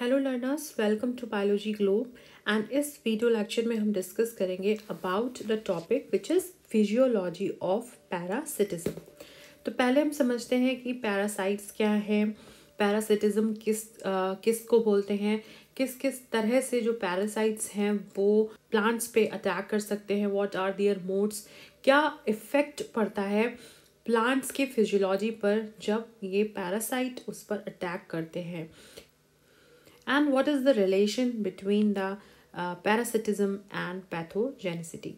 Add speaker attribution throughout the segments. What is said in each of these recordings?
Speaker 1: hello learners welcome to biology globe and इस video lecture में हम डिस्कस करेंगे about the topic which is physiology of parasitism तो पहले हम समझते हैं कि पैरासाइट्स क्या हैं पैरासिटिज्म किस आ, किस को बोलते हैं किस किस तरह से जो पैरासाइट्स हैं वो प्लांट्स पे अटैक कर सकते हैं व्हाट आर दियर मोड्स क्या इफ़ेक्ट पड़ता है प्लांट्स के फिजियोलॉजी पर जब ये पैरासाइट उस पर अटैक करते हैं and what is the relation between the parasitism and pathogenicity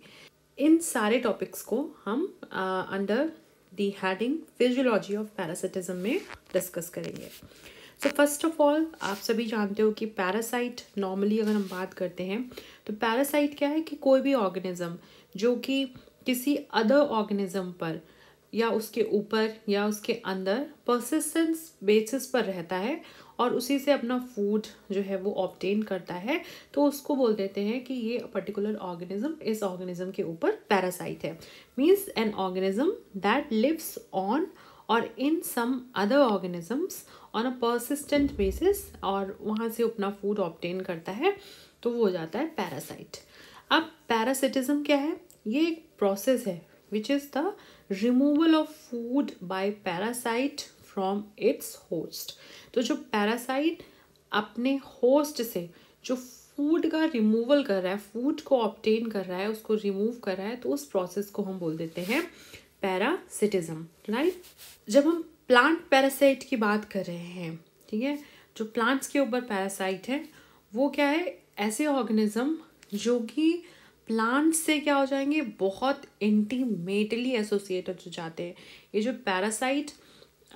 Speaker 1: इन सारे टॉपिक्स को हम under the heading physiology of parasitism में डिस्कस करेंगे सो फर्स्ट ऑफ ऑल आप सभी जानते हो कि पैरासाइट नॉर्मली अगर हम बात करते हैं तो पैरासाइट क्या है कि कोई भी ऑर्गेनिज्म जो कि किसी अदर ऑर्गेनिज्म पर या उसके ऊपर या उसके अंदर परसिस्टेंस बेसिस पर रहता है और उसी से अपना फूड जो है वो ऑप्टेन करता है तो उसको बोल देते हैं कि ये पर्टिकुलर ऑर्गेनिज्म इस ऑर्गेनिज्म के ऊपर पैरासाइट है means an organism that lives on और in some other organisms on a persistent basis और वहाँ से अपना फूड ऑप्टेन करता है तो वो हो जाता है पैरासाइट अब पैरासिटिज्म क्या है ये एक प्रोसेस है which is the removal of food by parasite from its host तो जो पैरासाइट अपने होस्ट से जो फूड का रिमूवल कर रहा है फूड को ऑप्टेन कर रहा है उसको रिमूव कर रहा है तो उस प्रोसेस को हम बोल देते हैं पैरासिटिज्म राइट जब हम प्लांट पैरासाइट की बात कर रहे हैं ठीक है जो प्लांट्स के ऊपर पैरासाइट है वो क्या है ऐसे ऑर्गेनिज्म जो कि प्लांट्स से क्या हो जाएंगे बहुत इंटीमेटली एसोसिएट हो जाते हैं ये जो पैरासाइट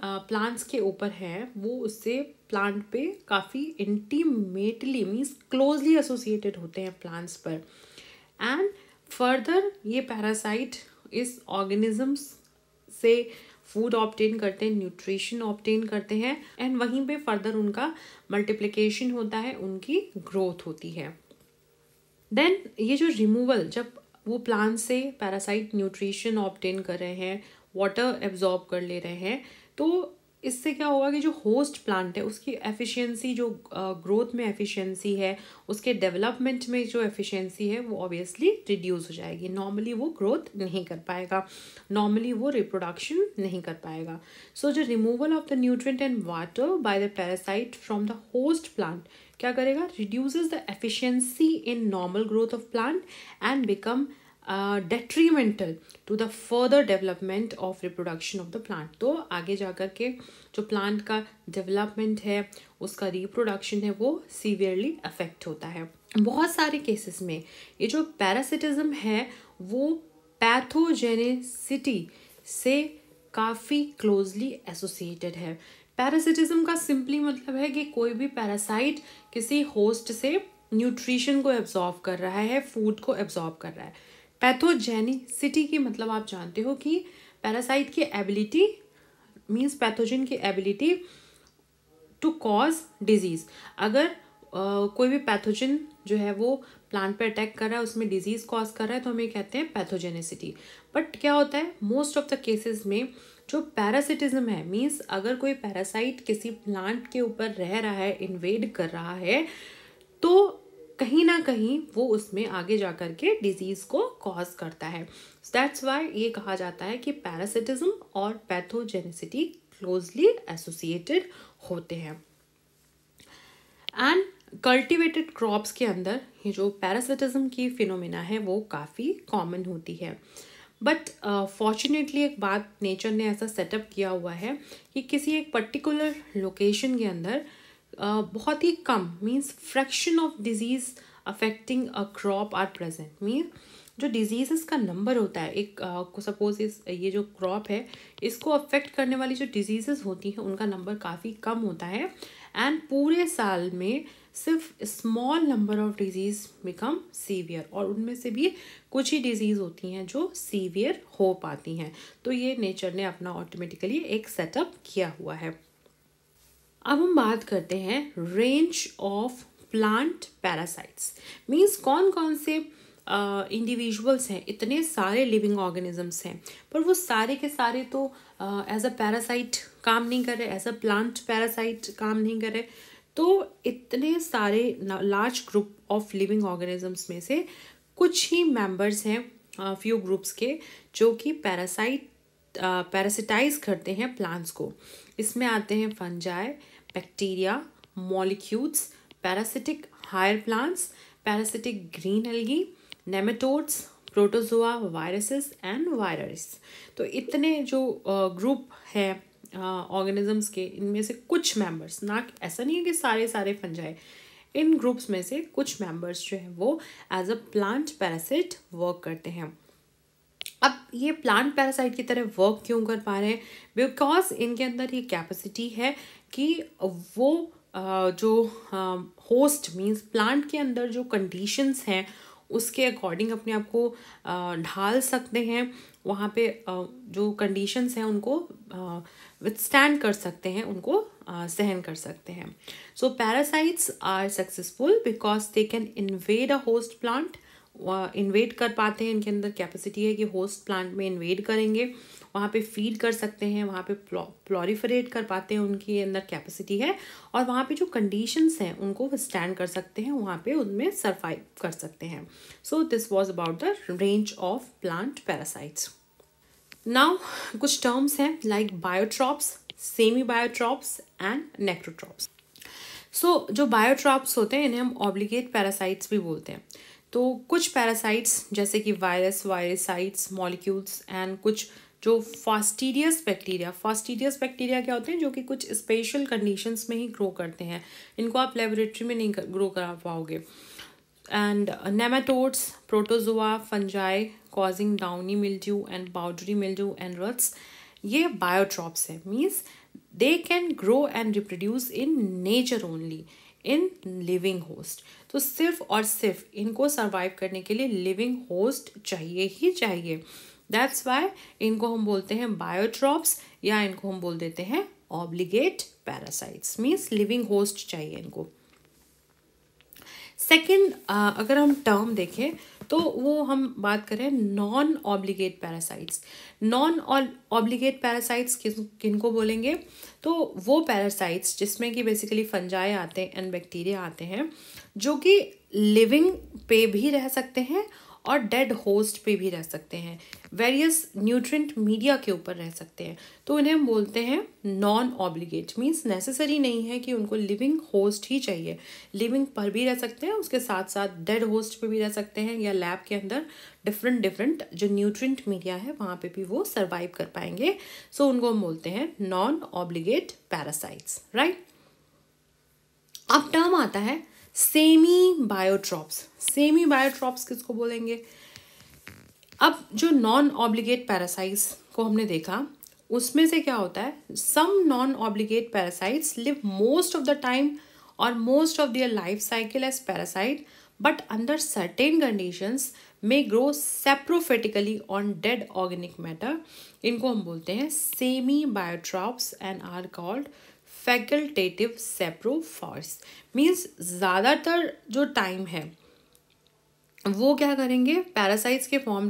Speaker 1: प्लांट्स के ऊपर है वो उससे प्लांट पे काफ़ी इंटीमेटली मीन्स क्लोजली एसोसिएटेड होते हैं प्लांट्स पर एंड फर्दर ये पैरासाइट इस ऑर्गेनिजम्स से फूड ऑप्टेन करते हैं न्यूट्रिशन ऑप्टेन करते हैं एंड वहीं पे फर्दर उनका मल्टीप्लिकेशन होता है उनकी ग्रोथ होती है देन ये जो रिमूवल जब वो प्लांट से पैरासाइट न्यूट्रिशन ऑप्टेन कर रहे हैं वाटर एब्जॉर्ब कर ले रहे हैं तो इससे क्या होगा कि जो होस्ट प्लांट है उसकी एफिशिएंसी जो ग्रोथ में एफिशिएंसी है उसके डेवलपमेंट में जो एफिशिएंसी है वो ऑब्वियसली रिड्यूस हो जाएगी नॉर्मली वो ग्रोथ नहीं कर पाएगा नॉर्मली वो रिप्रोडक्शन नहीं कर पाएगा सो जो removal of the nutrient and water by the parasite from the host plant क्या करेगा reduce the efficiency in normal growth of plant and become detrimental to the further development of reproduction of the plant तो आगे जा कर के जो plant का development है उसका रिप्रोडक्शन है वो सीवियरली अफेक्ट होता है बहुत सारे केसेस में ये जो पैरासिटिज्म है वो पैथोजेनेसिटी से काफ़ी क्लोजली एसोसिएटेड है पैरासिटिज्म का सिंपली मतलब है कि कोई भी पैरासाइट किसी होस्ट से न्यूट्रिशन को एब्जॉर्ब कर रहा है फूड को एब्जॉर्ब कर रहा है पैथोजेनिसिटी की मतलब आप जानते हो कि पैरासाइट की एबिलिटी मीन्स पैथोजिन की एबिलिटी टू कॉज डिजीज़ अगर आ, कोई भी पैथोजिन जो है वो प्लांट पे अटैक कर रहा है उसमें डिजीज़ कॉज कर रहा है तो हम ये कहते हैं पैथोजेनिसिटी बट क्या होता है मोस्ट ऑफ द केसेस में जो पैरासिटिज्म है मीन्स अगर कोई पैरासाइट किसी प्लांट के ऊपर रह रहा है इन्वेड कर रहा है तो कहीं ना कहीं वो उसमें आगे जा कर के डिजीज़ को कॉज करता है दैट्स वाई ये कहा जाता है कि पैरासिटिज्म और पैथोजेनिसिटी क्लोजली एसोसिएटेड होते हैं एंड कल्टिवेटेड क्रॉप्स के अंदर ये जो पैरासिटिज्म की फिनोमिना है वो काफ़ी कॉमन होती है बट फॉर्चुनेटली uh, एक बात नेचर ने ऐसा सेटअप किया हुआ है कि किसी एक पर्टिकुलर लोकेशन के अंदर बहुत ही कम means fraction of disease affecting a crop are present mean जो डिजीजेस का नंबर होता है एक सपोज इस ये जो क्रॉप है इसको अफेक्ट करने वाली जो डिजीज़ होती हैं उनका नंबर काफ़ी कम होता है एंड पूरे साल में सिर्फ small number of disease become severe और उनमें से भी कुछ ही डिजीज़ होती हैं जो सीवियर हो पाती हैं तो ये नेचर ने अपना ऑटोमेटिकली एक सेटअप किया हुआ है अब हम बात करते हैं range of plant parasites means कौन कौन से इंडिविजुअल्स uh, हैं इतने सारे लिविंग ऑर्गेनिजम्स हैं पर वो सारे के सारे तो एज अ पैरासाइट काम नहीं कर रहे एज अ प्लांट पैरासाइट काम नहीं कर रहे तो इतने सारे large group of living organisms में से कुछ ही मेंबर्स हैं फ्यू ग्रुप्स के जो कि पैरासाइट पैरासिटाइज करते हैं प्लांट्स को इसमें आते हैं fungi bacteria molecules parasitic higher plants parasitic green algae nematodes protozoa viruses and virus तो इतने जो ग्रुप है ऑर्गेनिजम्स के इनमें से कुछ मेंबर्स ना ऐसा नहीं है कि सारे सारे फंजाई इन ग्रुप्स में से कुछ मेंबर्स जो हैं वो as a plant parasite work करते हैं अब ये प्लांट पैरासाइट की तरह वर्क क्यों कर पा रहे हैं बिकॉज इनके अंदर ये कैपेसिटी है कि वो जो होस्ट मींस प्लांट के अंदर जो कंडीशंस हैं उसके अकॉर्डिंग अपने आप को ढाल सकते हैं वहाँ पे जो कंडीशंस हैं उनको विथस्टैंड कर सकते हैं उनको सहन कर सकते हैं so parasites are successful because they can invade a host plant invade कर पाते हैं इनके अंदर कैपेसिटी है कि होस्ट प्लांट में इन्वेड करेंगे वहाँ पे फीड कर सकते हैं वहाँ पे प्लोरीफरेट कर पाते हैं उनके अंदर कैपेसिटी है और वहाँ पे जो कंडीशंस हैं उनको स्टैंड कर सकते हैं वहाँ पे उनमें सर्वाइव कर सकते हैं so this was about the range of plant parasites now कुछ टर्म्स हैं like biotrophs semi biotrophs and necrotrophs so जो बायोट्रॉप्स होते हैं इन्हें हम ऑब्लिगेट पैरासाइट्स भी बोलते हैं तो कुछ पैरासाइट्स जैसे कि वायरस वायरसाइट्स मॉलिक्यूल्स एंड कुछ जो फास्टीरियस बैक्टीरिया फास्टीरियस बैक्टीरिया क्या होते हैं जो कि कुछ स्पेशल कंडीशंस में ही ग्रो करते हैं इनको आप लेबोरेटरी में नहीं ग्रो करा पाओगे and nematodes protozoa fungi causing downy mildew and powdery mildew and rusts ये बायोट्रॉप्स है means they can grow and reproduce in nature only in living host तो सिर्फ और सिर्फ इनको सर्वाइव करने के लिए लिविंग होस्ट चाहिए ही चाहिए दैट्स वाई इनको हम बोलते हैं बायोट्रॉप्स या इनको हम बोल देते हैं obligate parasites means living host चाहिए इनको सेकेंड uh, अगर हम टर्म देखें तो वो हम बात करें non obligate parasites non obligate parasites किन को बोलेंगे तो वो पैरासाइट्स जिसमें कि बेसिकली फंजाए आते हैं एंड बैक्टीरिया आते हैं जो कि लिविंग पे भी रह सकते हैं और डेड होस्ट पे भी रह सकते हैं वेरियस न्यूट्रिएंट मीडिया के ऊपर रह सकते हैं तो इन्हें हम बोलते हैं नॉन ऑब्लिगेट मीन्स नेसेसरी नहीं है कि उनको लिविंग होस्ट ही चाहिए लिविंग पर भी रह सकते हैं उसके साथ साथ डेड होस्ट पे भी रह सकते हैं या लैब के अंदर डिफरेंट डिफरेंट जो न्यूट्रिएंट मीडिया है वहाँ पे भी वो सर्वाइव कर पाएंगे सो so, उनको हम बोलते हैं नॉन ऑब्लिगेट पैरासाइट्स राइट अब टर्म आता है सेमी बायोट्रॉप्स सेमी बायोट्रॉप्स किसको बोलेंगे अब जो नॉन ऑब्लिगेट पैरासाइट्स को हमने देखा उसमें से क्या होता है some non obligate parasites live most of the time और most of their life cycle as parasite but under certain conditions में grow saprophytically on dead organic matter इनको हम बोलते हैं semi biotrophs and are called facultative saprophytes means ज़्यादातर जो time है वो क्या करेंगे पैरासाइट्स के फॉर्म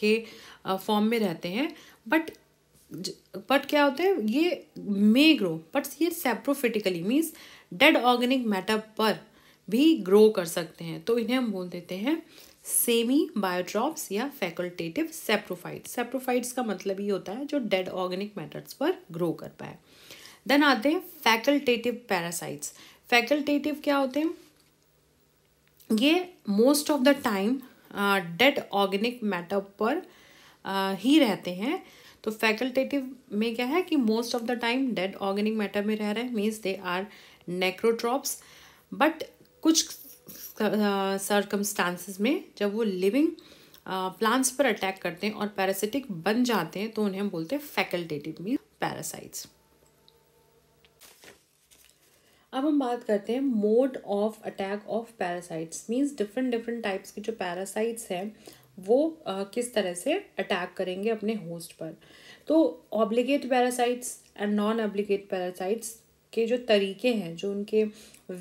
Speaker 1: के फॉर्म में रहते हैं बट बट क्या होता है ये मे ग्रो बट ये saprophytically means dead organic matter पर भी ग्रो कर सकते हैं तो इन्हें हम बोल देते हैं सेमी बायोट्रॉप्स या फैकल्टेटिव सेप्रोफाइट्स सेप्रोफाइट्स का मतलब ये होता है जो डेड ऑर्गेनिक मैटर्स पर ग्रो कर पाए देन आते हैं फैकल्टेटिव पैरासाइट्स फैकल्टेटिव क्या होते हैं ये most of the time dead organic matter पर uh, ही रहते हैं तो फैकल्टेटिव में क्या है कि most of the time dead organic matter में रह रहे हैं means they are necrotrophs but कुछ सर्कमस्टांसिस uh, में जब वो लिविंग प्लांट्स uh, पर अटैक करते हैं और पैरासिटिक बन जाते हैं तो उन्हें हम बोलते हैं फैकल्टेटिव मीन पैरासाइट्स अब हम बात करते हैं mode of attack of parasites means different different types के जो पैरासाइट्स हैं वो आ, किस तरह से अटैक करेंगे अपने होस्ट पर तो obligate parasites and non obligate parasites के जो तरीके हैं जो उनके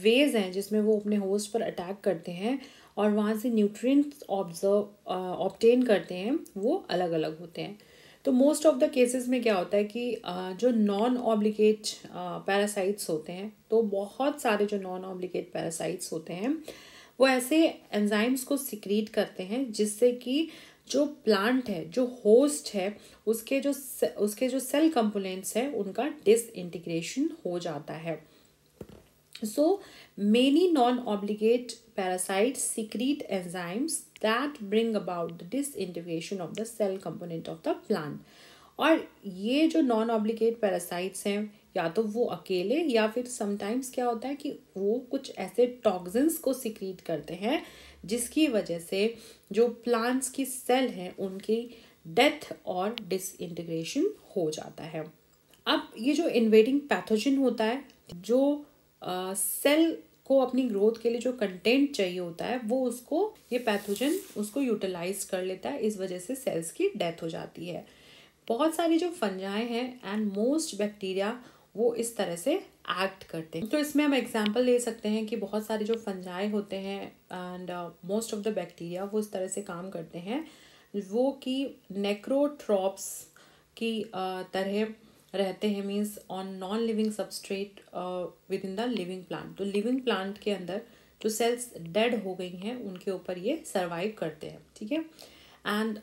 Speaker 1: वेज हैं जिसमें वो अपने होस्ट पर अटैक करते हैं और वहाँ से न्यूट्रिएंट्स ऑब्जर्व ऑप्टेन करते हैं वो अलग अलग होते हैं तो मोस्ट ऑफ द केसेस में क्या होता है कि जो नॉन ऑब्लिकेट पैरासाइट्स होते हैं तो बहुत सारे जो नॉन ऑब्लिकेट पैरासाइट्स होते हैं वो ऐसे एंजाइम्स को सिक्रीट करते हैं जिससे कि जो प्लांट है जो होस्ट है उसके जो उसके जो सेल कंपोनेंट्स है उनका डिसइंटीग्रेशन हो जाता है so many non obligate parasite secrete enzymes that bring about the disintegration of the cell component of the plant और ये जो नॉन ऑब्लिकेट पैरासाइट्स हैं या तो वो अकेले या फिर समटाइम्स क्या होता है कि वो कुछ ऐसे टॉक्सिन्स को सिक्रीट करते हैं जिसकी वजह से जो प्लांट्स की सेल हैं उनकी डेथ और डिसइंटीग्रेशन हो जाता है अब ये जो इन्वेडिंग पैथोजन होता है जो सेल uh, को अपनी ग्रोथ के लिए जो कंटेंट चाहिए होता है वो उसको ये पैथोजन उसको यूटिलाइज कर लेता है इस वजह से सेल्स की डेथ हो जाती है बहुत सारी जो फंजाएँ हैं एंड मोस्ट बैक्टीरिया वो इस तरह से एक्ट करते हैं तो इसमें हम एग्जाम्पल ले सकते हैं कि बहुत सारे जो फंजाए होते हैं and most of the bacteria वो इस तरह से काम करते हैं वो कि नेक्रोट्रॉप्स की uh, तरह रहते हैं means on non living substrate within the living plant तो लिविंग प्लांट के अंदर जो सेल्स डेड हो गई हैं उनके ऊपर ये सर्वाइव करते हैं ठीक है and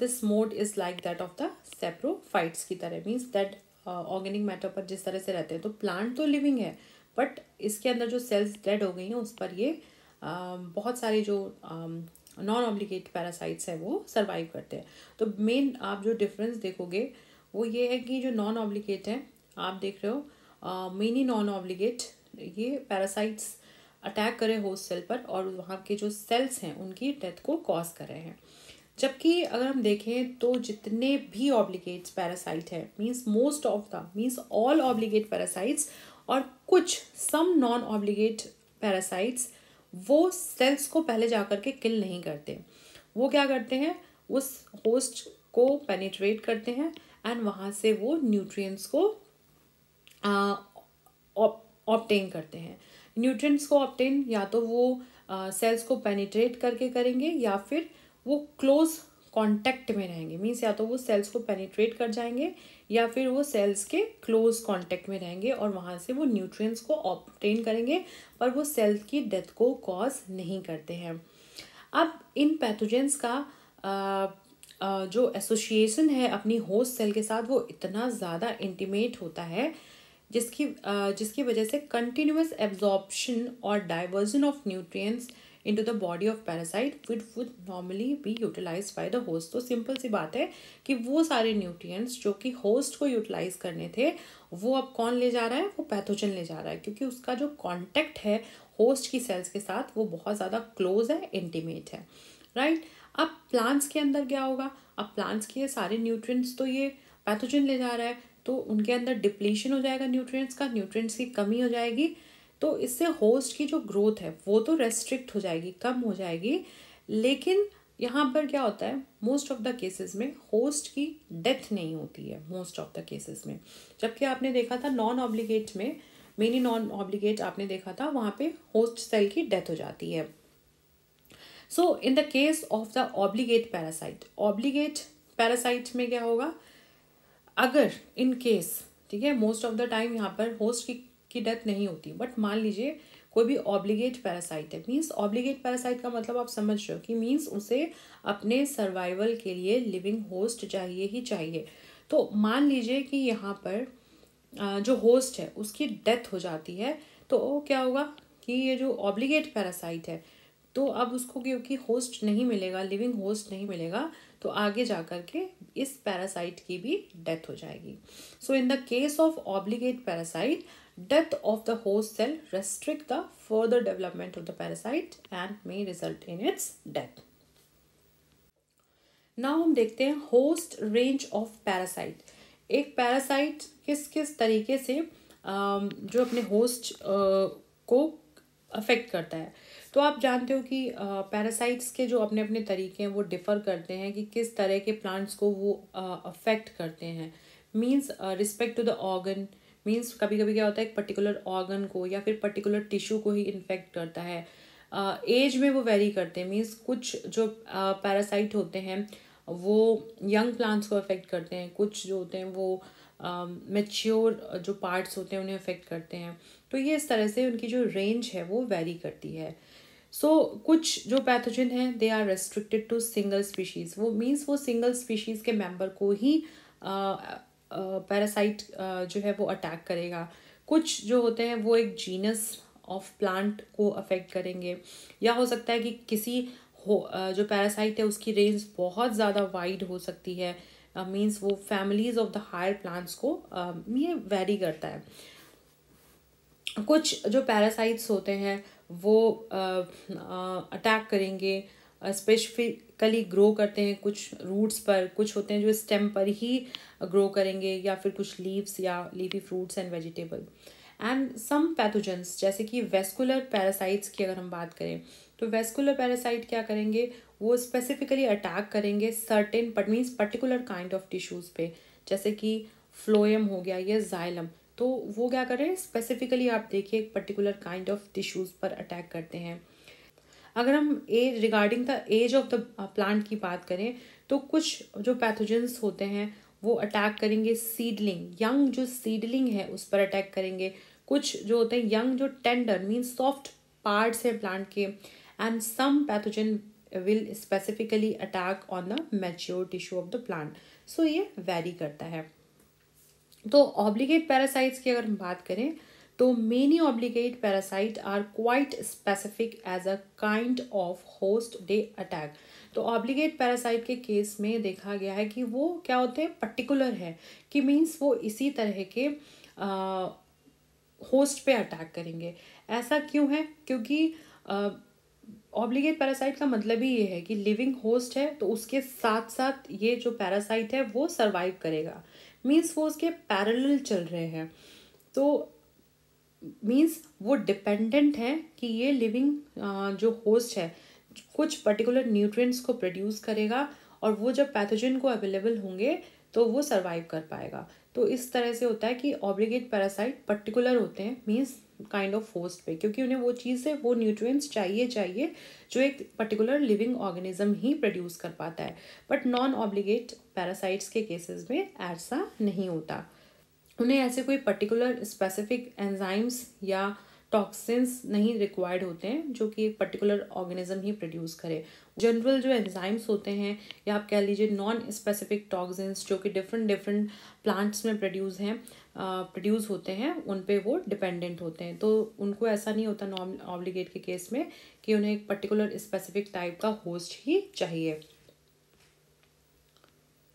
Speaker 1: this mode is like that of the saprophytes की तरह मीन्स दैट ऑर्गेनिक मैटर पर जिस तरह से रहते हैं तो प्लांट तो लिविंग है बट इसके अंदर जो सेल्स डेड हो गई हैं उस पर ये uh, बहुत सारे जो नॉन ऑब्लिकेट पैरासाइट्स हैं वो सर्वाइव करते हैं तो मेन आप जो डिफरेंस देखोगे वो ये है कि जो नॉन ऑब्लिगेट है आप देख रहे हो मिनी नॉन ऑब्लिगेट ये पैरासाइट्स अटैक करे होस्ट सेल पर और वहाँ के जो सेल्स हैं उनकी डेथ को कॉज कर रहे हैं जबकि अगर हम देखें तो जितने भी ऑब्लिगेट्स पैरासाइट है means most of the means all obligate parasites और कुछ सम नॉन ऑब्लिगेट पैरासाइट्स वो सेल्स को पहले जा कर के किल नहीं करते वो क्या करते हैं उस होस्ट को पेनिट्रेट करते हैं एंड वहाँ से वो न्यूट्रिएंट्स को ऑप्टेन करते हैं न्यूट्रिएंट्स को ऑप्टेन या तो वो सेल्स को पेनिट्रेट करके करेंगे या फिर वो क्लोज कांटेक्ट में रहेंगे मीन्स या तो वो सेल्स को पेनिट्रेट कर जाएंगे या फिर वो सेल्स के क्लोज कांटेक्ट में रहेंगे और वहाँ से वो न्यूट्रिएंट्स को ऑप्टेन करेंगे पर वो सेल्स की डेथ को कॉज नहीं करते हैं अब इन पैथोजेंस का जो एसोसिएशन है अपनी होस्ट सेल के साथ वो इतना ज़्यादा इंटीमेट होता है जिसकी जिसकी वजह से कंटिन्यूस एब्जॉर्बशन और diversion of nutrients into the body of parasite which would normally be utilize by the host तो सिंपल सी बात है कि वो सारे न्यूट्रिएंट्स जो कि होस्ट को यूटिलाइज करने थे वो अब कौन ले जा रहा है वो पैथोजन ले जा रहा है क्योंकि उसका जो कॉन्टैक्ट है होस्ट की सेल्स के साथ वो बहुत ज़्यादा क्लोज है इंटीमेट है राइट अब प्लांट्स के अंदर क्या होगा अब प्लांट्स के सारे न्यूट्रिएंट्स तो ये पैथोजन ले जा रहा है तो उनके अंदर डिप्लीशन हो जाएगा न्यूट्रिएंट्स का न्यूट्रिएंट्स की कमी हो जाएगी तो इससे होस्ट की जो ग्रोथ है वो तो रेस्ट्रिक्ट हो जाएगी कम हो जाएगी लेकिन यहाँ पर क्या होता है मोस्ट ऑफ द केसेस में होस्ट की डेथ नहीं होती है मोस्ट ऑफ द केसेस में जबकि आपने देखा था नॉन ऑब्लिगेट में मेनी नॉन ऑब्लिगेट आपने देखा था वहाँ पे होस्ट सेल की डेथ हो जाती है so in the case of the obligate parasite obligate parasite में क्या होगा अगर इन केस ठीक है मोस्ट ऑफ द टाइम यहाँ पर होस्ट की की डेथ नहीं होती बट मान लीजिए कोई भी ऑब्लीगेट पैरासाइट है मीन्स ऑब्लीगेट पैरासाइट का मतलब आप समझ रहे हो कि मीन्स उसे अपने सर्वाइवल के लिए लिविंग होस्ट चाहिए ही चाहिए तो मान लीजिए कि यहाँ पर जो होस्ट है उसकी डेथ हो जाती है तो क्या होगा कि ये जो ऑब्लीगेट पैरासाइट है तो अब उसको क्योंकि होस्ट नहीं मिलेगा लिविंग होस्ट नहीं मिलेगा तो आगे जा कर के इस पैरासाइट की भी डेथ हो जाएगी so in the case of obligate parasite death of the host cell restrict the further development of the parasite and may result in its death now हम देखते हैं होस्ट रेंज ऑफ पैरासाइट एक parasite किस किस तरीके से जो अपने होस्ट को अफेक्ट करता है तो आप जानते हो कि पैरासाइट्स के जो अपने अपने तरीके हैं वो डिफ़र करते हैं कि किस तरह के प्लांट्स को वो अफेक्ट करते हैं means respect to the organ means कभी कभी क्या होता है एक पर्टिकुलर ऑर्गन को या फिर पर्टिकुलर टिश्यू को ही इन्फेक्ट करता है एज uh, में वो वेरी करते हैं मीन्स कुछ जो पैरासाइट uh, होते हैं वो यंग प्लांट्स को अफेक्ट करते हैं कुछ जो होते हैं वो मेच्योर uh, जो पार्ट्स होते हैं उन्हें अफेक्ट करते हैं तो ये इस तरह से उनकी जो रेंज है वो वेरी करती है सो so, कुछ जो पैथोजिन हैं they are restricted to single species वो मीन्स वो सिंगल स्पीशीज़ के मेंबर को ही पैरासाइट जो है वो अटैक करेगा कुछ जो होते हैं वो एक जीनस ऑफ प्लांट को अफेक्ट करेंगे या हो सकता है कि किसी हो जो पैरासाइट है उसकी रेंज बहुत ज़्यादा वाइड हो सकती है मीन्स वो families of the higher plants को ये वेरी करता है कुछ जो पैरासाइट्स होते हैं वो अटैक करेंगे स्पेसिफिकली ग्रो करते हैं कुछ रूट्स पर कुछ होते हैं जो स्टेम पर ही ग्रो करेंगे या फिर कुछ लीव्स या leafy fruits and vegetable and some pathogens जैसे कि वेस्कुलर पैरासाइट्स की अगर हम बात करें तो वेस्कुलर पैरासाइट क्या करेंगे वो स्पेसिफिकली अटैक करेंगे certain means particular kind of tissues पे जैसे कि फ्लोएम हो गया या जाइलम तो वो क्या करें स्पेसिफिकली आप देखिए एक पर्टिकुलर काइंड ऑफ टिश्यूज़ पर अटैक करते हैं अगर हम age regarding the age of the plant की बात करें तो कुछ जो पैथोजेंस होते हैं वो अटैक करेंगे सीडलिंग यंग जो सीडलिंग है उस पर अटैक करेंगे कुछ जो होते हैं यंग जो टेंडर मीन सॉफ्ट पार्ट्स हैं प्लांट के and some pathogen will specifically attack on the mature tissue of the plant so ये वेरी करता है तो ऑब्लिगेट पैरासाइट्स की अगर हम बात करें तो many obligate parasite are quite specific as a kind of host they attack तो ऑब्लिगेट पैरासाइट के केस में देखा गया है कि वो क्या होते हैं पर्टिकुलर है कि मीन्स वो इसी तरह के होस्ट पे अटैक करेंगे ऐसा क्यों है क्योंकि ऑब्लिगेट पैरासाइट का मतलब ही ये है कि लिविंग होस्ट है तो उसके साथ साथ ये जो पैरासाइट है वो सर्वाइव करेगा मीन्स वो उसके पैरेलल चल रहे हैं तो मीन्स वो डिपेंडेंट है कि ये लिविंग uh, जो होस्ट है कुछ पर्टिकुलर न्यूट्रिएंट्स को प्रोड्यूस करेगा और वो जब पैथोजन को अवेलेबल होंगे तो वो सर्वाइव कर पाएगा तो इस तरह से होता है कि ऑब्लिगेट पैरासाइट पर्टिकुलर होते हैं मीन्स काइंड ऑफ होस्ट पे क्योंकि उन्हें वो चीज़ है वो न्यूट्रिएंट्स चाहिए चाहिए जो एक पर्टिकुलर लिविंग ऑर्गेनिज्म ही प्रोड्यूस कर पाता है बट नॉन ऑब्लिगेट पैरासाइट्स के केसेस में ऐसा नहीं होता उन्हें ऐसे कोई पर्टिकुलर स्पेसिफिक एंजाइम्स या टॉक्सिन्स नहीं रिक्वायर्ड होते हैं जो कि एक पर्टिकुलर ऑर्गेनिज्म ही प्रोड्यूस करे जनरल जो एंजाइम्स होते हैं या आप कह लीजिए नॉन स्पेसिफिक टॉक्सिन्स जो कि डिफरेंट डिफरेंट प्लांट्स में प्रोड्यूस हैं प्रोड्यूस होते हैं उन पे वो डिपेंडेंट होते हैं तो उनको ऐसा नहीं होता नॉम ऑब्लिगेट के केस में कि उन्हें एक पर्टिकुलर स्पेसिफिक टाइप का होस्ट ही चाहिए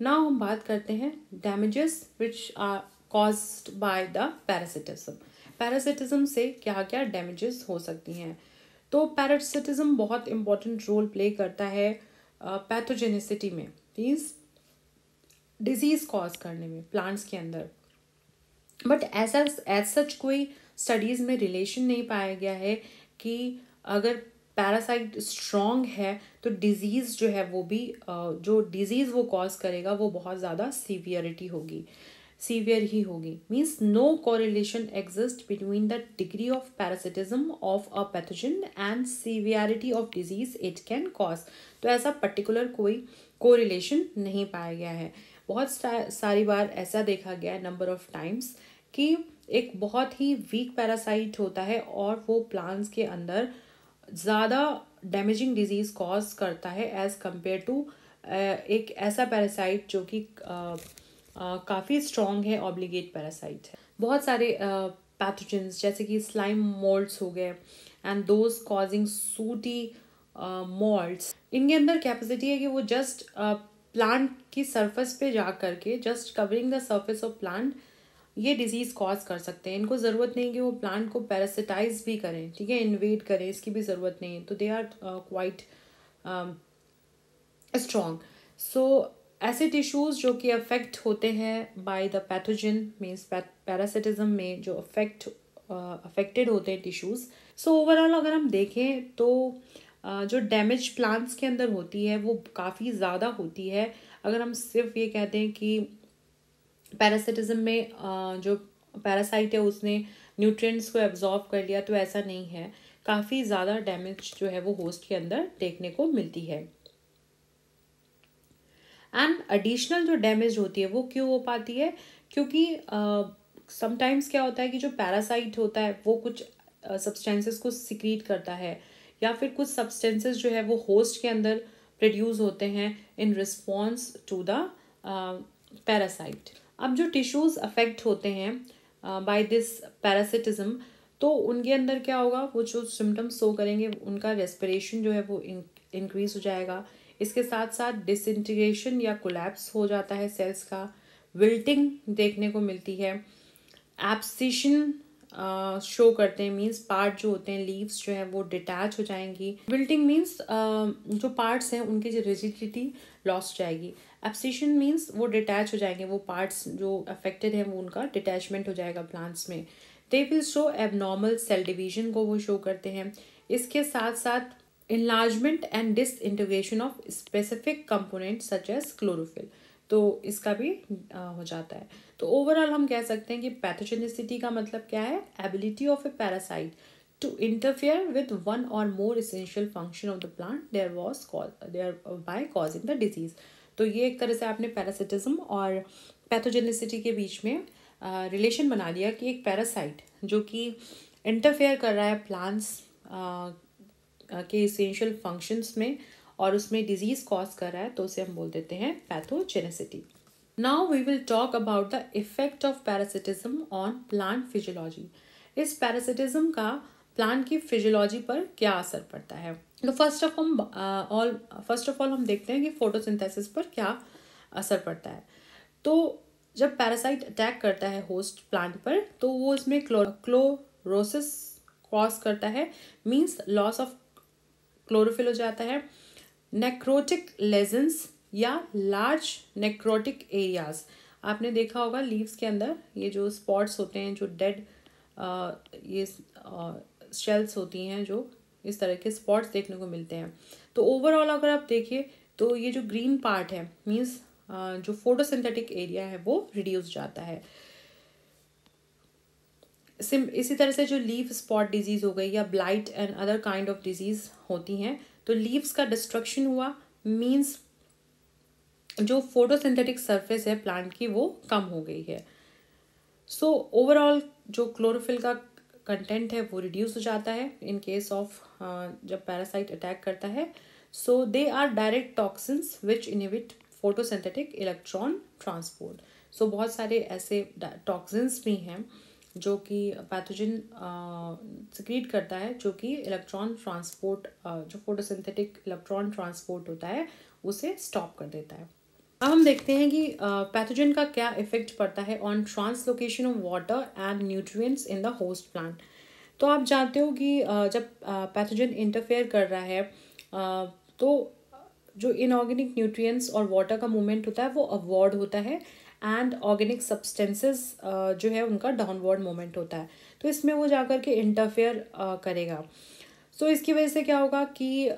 Speaker 1: ना हम बात करते हैं damages which are caused by the parasitism parasitism से क्या क्या डैमेजेस हो सकती हैं तो पैरासिटिज़म बहुत इम्पॉर्टेंट रोल प्ले करता है पैथोजेनिसिटी में मीन्स डिजीज़ कॉज करने में प्लांट्स के अंदर बट ऐसा एज सच कोई स्टडीज़ में रिलेशन नहीं पाया गया है कि अगर पैरासाइट स्ट्रॉन्ग है तो डिज़ीज़ जो है वो भी जो डिज़ीज़ वो कॉज करेगा वो बहुत ज़्यादा सीवियरिटी होगी सीवियर ही होगी means no correlation exist between the degree of parasitism of a pathogen and severity of disease it can cause तो ऐसा पर्टिकुलर कोई कोरिलेशन नहीं पाया गया है बहुत सारी बार ऐसा देखा गया है नंबर ऑफ टाइम्स कि एक बहुत ही वीक पैरासाइट होता है और वो प्लांट्स के अंदर ज़्यादा डैमेजिंग डिजीज़ कॉज करता है एज़ कम्पेयर टू एक ऐसा पैरासाइट जो कि काफ़ी स्ट्रॉन्ग है ऑब्लिगेट पैरासाइट है बहुत सारे पैथोजेंस जैसे कि स्लाइम मोल्ड्स हो गए and those causing sooty moulds इनके अंदर कैपेसिटी है कि वो जस्ट प्लांट की सरफेस पे जा करके just covering the surface of plant ये डिजीज़ कॉज कर सकते हैं इनको ज़रूरत नहीं कि वो प्लांट को पैरासिटाइज भी करें ठीक है इन्वेट करें इसकी भी ज़रूरत नहीं है तो they are quite strong so ऐसे टिश्यूज़ जो कि अफेक्ट होते हैं by the pathogen means parasitism में जो अफेक्ट अफेक्टेड uh, होते हैं टिश्यूज़ सो ओवरऑल अगर हम देखें तो uh, जो डैमेज प्लांट्स के अंदर होती है वो काफ़ी ज़्यादा होती है अगर हम सिर्फ ये कहते हैं कि पैरासिटिज्म में uh, जो पैरासाइट है उसने न्यूट्रिएंट्स को एब्जॉर्व कर लिया तो ऐसा नहीं है काफ़ी ज़्यादा डैमेज जो है वो होस्ट के अंदर देखने को मिलती है एंड एडिशनल जो डैमेज होती है वो क्यों हो पाती है क्योंकि समटाइम्स uh, क्या होता है कि जो पैरासाइट होता है वो कुछ सब्सटेंसेस uh, को सिक्रीट करता है या फिर कुछ सब्सटेंसेस जो है वो होस्ट के अंदर प्रोड्यूस होते हैं in response to the parasite अब जो टिश्यूज़ अफेक्ट होते हैं बाय दिस पैरासिटिज़म तो उनके अंदर क्या होगा वो जो सिम्टम्स शो करेंगे उनका रेस्पिरेशन जो है वो इंक्रीज हो जाएगा इसके साथ साथ डिसइंटीग्रेशन या कोलैप्स हो जाता है सेल्स का विल्टिंग देखने को मिलती है एप्सिशन शो uh, करते हैं मीन्स पार्ट जो होते हैं लीव्स जो है वो डिटैच हो जाएंगी विल्टिंग मीन्स uh, जो पार्ट्स हैं उनकी जो रिजिडिटी लॉस हो जाएगी एप्सिशन मीन्स वो डिटैच हो जाएंगे वो पार्ट्स जो अफेक्टेड हैं वो उनका डिटैचमेंट हो जाएगा प्लांट्स में they will show abnormal cell division को वो शो करते हैं इसके साथ साथ enlargement and disintegration of specific component such as chlorophyll तो इसका भी आ, हो जाता है तो ओवरऑल हम कह सकते हैं कि पैथोजेनिसिटी का मतलब क्या है ability of a parasite to interfere with one और more essential function of the plant there was thereby causing the disease तो ये एक तरह से आपने पैरासिटिज्म और पैथोजेनिसिटी के बीच में रिलेशन बना लिया कि एक पैरासाइट जो कि इंटरफेयर कर रहा है प्लांट्स के इसेंशियल फंक्शंस में और उसमें डिजीज कॉज कर रहा है तो उसे हम बोल देते हैं pathogenicity now we will talk about the effect of parasitism on plant physiology इस पैरासिटिज्म का प्लांट की फिजियोलॉजी पर क्या असर पड़ता है तो फर्स्ट ऑफ हम ऑल फर्स्ट ऑफ ऑल हम देखते हैं कि फोटोसिंथेसिस पर क्या असर पड़ता है तो जब पैरासाइट अटैक करता है होस्ट प्लांट पर तो वो इसमें क्लो क्लोरोसिस कॉज करता है मीन्स लॉस ऑफ क्लोरोफिल हो जाता है नेक्रोटिक लेजेंस या लार्ज नेक्रोटिक एरियाज आपने देखा होगा लीव्स के अंदर ये जो स्पॉट्स होते हैं जो डेड ये शेल्स होती हैं जो इस तरह के स्पॉट्स देखने को मिलते हैं तो ओवरऑल अगर आप देखिए तो ये जो ग्रीन पार्ट है मीन्स जो फोटोसिंथेटिक एरिया है वो रिड्यूस जाता है सिम इसी तरह से जो लीव स्पॉट डिजीज़ हो गई या blight and other kind of disease होती हैं तो लीव्स का डिस्ट्रक्शन हुआ मीन्स जो फोटोसिंथेटिक सरफेस है प्लांट की वो कम हो गई है सो so, ओवरऑल जो क्लोरोफिल का कंटेंट है वो रिड्यूस हो जाता है इन केस ऑफ जब पैरासाइट अटैक करता है so they are direct toxins which inhibit photosynthetic electron transport so बहुत सारे ऐसे टॉक्सिन्स भी हैं जो कि पैथोजन सिक्रीट करता है जो कि इलेक्ट्रॉन ट्रांसपोर्ट जो फोटोसिंथेटिक इलेक्ट्रॉन ट्रांसपोर्ट होता है उसे स्टॉप कर देता है अब हम देखते हैं कि पैथोजन का क्या इफेक्ट पड़ता है on translocation of water and nutrients in the host plant तो आप जानते हो कि जब पैथोजन इंटरफेयर कर रहा है तो जो इनऑर्गेनिक न्यूट्रिएंट्स और वाटर का मूवमेंट होता है वो अवॉर्ड होता है एंड ऑर्गेनिक सब्सटेंसेस जो है उनका डाउनवर्ड मोमेंट होता है तो इसमें वो जा कर के इंटरफेयर uh, करेगा सो so, इसकी वजह से क्या होगा कि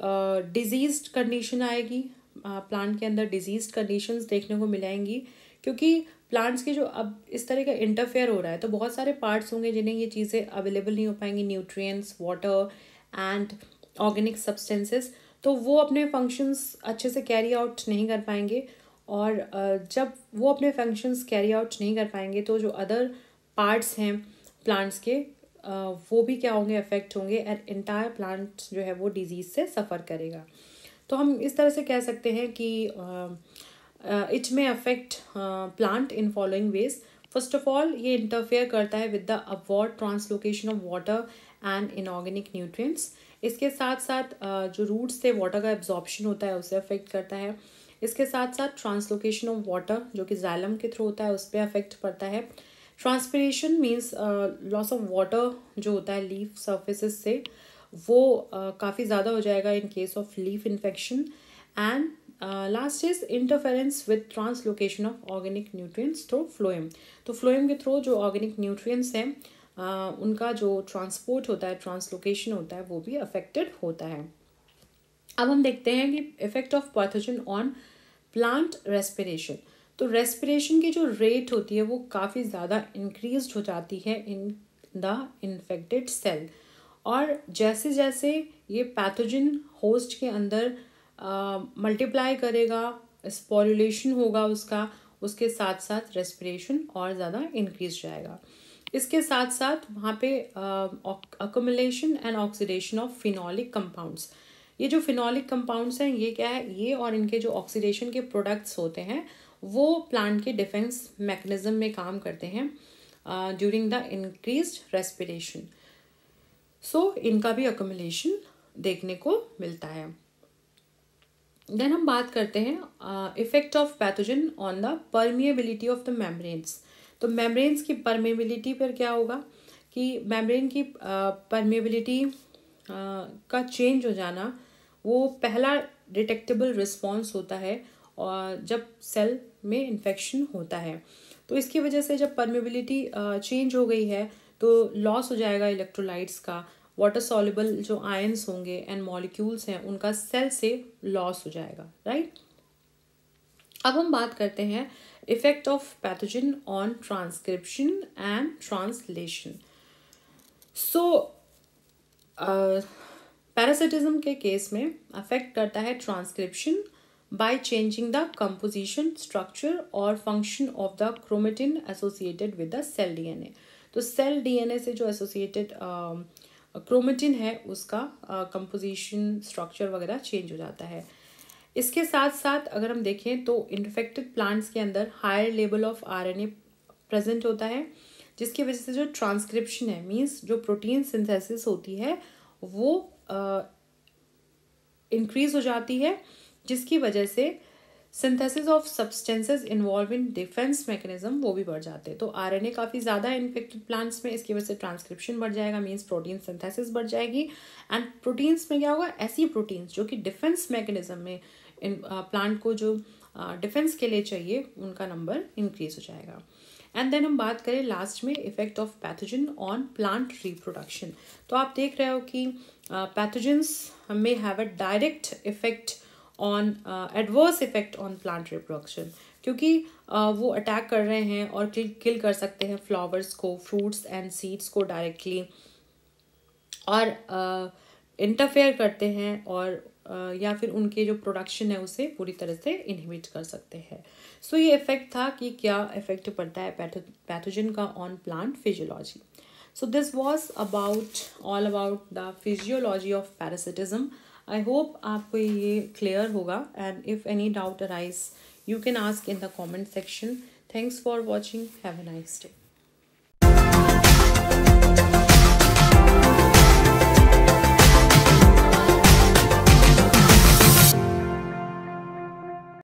Speaker 1: डिजीज uh, कंडीशन आएगी प्लांट uh, के अंदर डिजीज कंडीशन देखने को मिलेंगी क्योंकि प्लांट्स के जो अब इस तरह का इंटरफेयर हो रहा है तो बहुत सारे पार्ट्स होंगे जिन्हें ये चीज़ें अवेलेबल नहीं हो पाएंगी nutrients water and organic substances तो वो अपने फंक्शंस अच्छे से कैरी आउट नहीं कर पाएंगे और जब वो अपने फंक्शंस कैरी आउट नहीं कर पाएंगे तो जो अदर पार्ट्स हैं प्लांट्स के वो भी क्या होंगे अफेक्ट होंगे एंड एंटायर प्लांट जो है वो डिजीज़ से सफ़र करेगा तो हम इस तरह से कह सकते हैं कि इट में affect plant in following ways first of all ये इंटरफेयर करता है with the upward translocation of water and inorganic nutrients इसके साथ साथ जो रूट्स से वाटर का एब्जॉर्प्शन होता है उसे अफेक्ट करता है इसके साथ साथ ट्रांसलोकेशन ऑफ वाटर जो कि जैलम के थ्रू होता है उस पर अफेक्ट पड़ता है transpiration means loss of water जो होता है लीफ सर्फेसिस से वो uh, काफ़ी ज़्यादा हो जाएगा in case of leaf infection and last is interference with translocation of organic nutrients through phloem तो फ्लोएम के थ्रू जो ऑर्गेनिक न्यूट्रिएंट्स हैं uh, उनका जो ट्रांसपोर्ट होता है ट्रांसलोकेशन होता है वो भी अफेक्टेड होता है अब हम देखते हैं कि effect of pathogen on plant respiration तो रेस्पिरेशन की जो रेट होती है वो काफ़ी ज़्यादा इंक्रीज हो जाती है इन द इन्फेक्टेड सेल और जैसे जैसे ये पैथोजन होस्ट के अंदर मल्टीप्लाई करेगा स्पॉल्यूलेशन होगा उसका उसके साथ साथ रेस्पिरेशन और ज़्यादा इंक्रीज जाएगा इसके साथ साथ वहाँ पे accumulation and oxidation of phenolic compounds ये जो फिनॉलिक कंपाउंड्स हैं ये क्या है ये और इनके जो ऑक्सीडेशन के प्रोडक्ट्स होते हैं वो प्लांट के डिफेंस मैकेनिज्म में काम करते हैं during the increase respiration so इनका भी अकोमोलेशन देखने को मिलता है देन हम बात करते हैं effect of pathogen on the permeability of the membranes तो मेम्ब्रेन्स की परमेबिलिटी पर क्या होगा कि मेम्ब्रेन की परमेबिलिटी uh, uh, का चेंज हो जाना वो पहला डिटेक्टेबल रिस्पॉन्स होता है और जब सेल में इन्फेक्शन होता है तो इसकी वजह से जब परमेबिलिटी चेंज हो गई है तो लॉस हो जाएगा इलेक्ट्रोलाइट्स का वाटर सॉलेबल जो आयंस होंगे एंड मॉलिक्यूल्स हैं उनका सेल से लॉस हो जाएगा राइट अब हम बात करते हैं effect of pathogen on transcription and translation so parasitism के केस में अफेक्ट करता है transcription by changing the composition structure और function of the chromatin associated with the cell DNA तो सेल डीएनए से जो एसोसिएटेड क्रोमेटिन um, है उसका कंपोजिशन uh, स्ट्रक्चर वगैरह चेंज हो जाता है इसके साथ साथ अगर हम देखें तो इन्फेक्टेड प्लांट्स के अंदर higher level of RNA present होता है जिसकी वजह से जो ट्रांसक्रिप्शन है मींस जो प्रोटीन सिंथेसिस होती है वो इंक्रीज हो जाती है जिसकी वजह से synthesis of substances involve in defence mechanism वो भी बढ़ जाते हैं तो आरएनए काफ़ी ज़्यादा इन्फेक्टेड प्लांट्स में इसकी वजह से ट्रांसक्रिप्शन बढ़ जाएगा मीन्स प्रोटीन सिंथेसिस बढ़ जाएगी एंड प्रोटीन्स में क्या होगा ऐसी प्रोटीन्स जो कि डिफेंस मैकेनिज्म में इन प्लांट को जो डिफेंस के लिए चाहिए उनका नंबर इंक्रीज हो जाएगा एंड देन हम बात करें लास्ट में effect of pathogen on plant reproduction तो आप देख रहे हो कि pathogens may have a direct effect on adverse effect on plant reproduction क्योंकि uh, वो अटैक कर रहे हैं और किल कर सकते हैं फ्लावर्स को फ्रूट्स एंड सीड्स को डायरेक्टली और इंटरफेयर uh, करते हैं और या फिर उनके जो प्रोडक्शन है उसे पूरी तरह से इनहिबिट कर सकते हैं सो so, ये इफेक्ट था कि क्या इफेक्ट पड़ता है पैथोजन का on plant physiology so this was about all about the physiology of parasitism I hope आपको ये क्लियर होगा and if any doubt arise you can ask in the comment section thanks for watching have a nice day